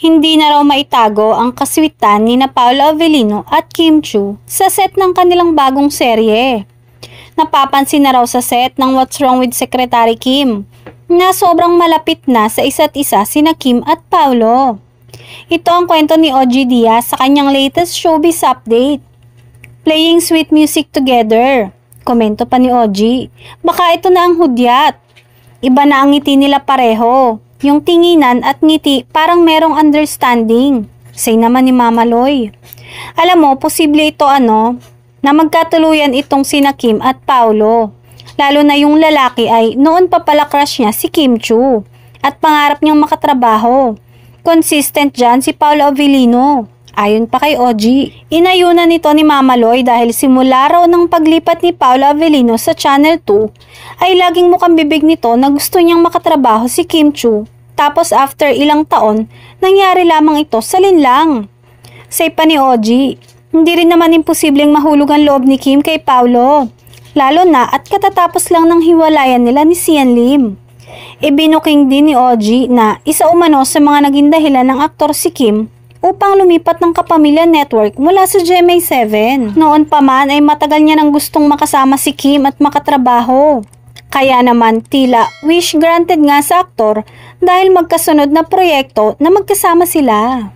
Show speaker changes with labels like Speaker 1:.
Speaker 1: Hindi na raw maitago ang kaswitan ni na Paolo Avellino at Kim Chu sa set ng kanilang bagong serye. Napapansin na raw sa set ng What's Wrong with Secretary Kim na sobrang malapit na sa isa't isa sina Kim at Paolo. Ito ang kwento ni OG Diaz sa kanyang latest showbiz update. Playing sweet music together. Komento pa ni OG, baka ito na ang hudyat. Iba na ang ngiti nila pareho. Yung tinginan at ngiti parang merong understanding. Say naman ni Mama Loy. Alam mo, posible ito ano, na magkatuluyan itong sina Kim at Paolo. Lalo na yung lalaki ay noon pa pala crush niya si Kim Chu at pangarap niyang makatrabaho. Consistent dyan si Paolo Avellino. Ayon pa kay OG, inayunan nito ni Mama Loy dahil simula raw ng paglipat ni Paula Avellino sa Channel 2 ay laging mukhang bibig nito na gusto niyang makatrabaho si Kim Chu tapos after ilang taon, nangyari lamang ito sa linlang. Sa ipa ni Oji, hindi rin naman imposibleng mahulog ang loob ni Kim kay Paolo. Lalo na at katatapos lang ng hiwalayan nila ni Sian Lim. Ibinuking din ni Oji na isa umano sa mga naging dahilan ng aktor si Kim upang lumipat ng kapamilya network mula sa GMA7. Noon pa man ay matagal niya nang gustong makasama si Kim at makatrabaho. Kaya naman tila wish granted nga sa aktor dahil magkasunod na proyekto na magkasama sila.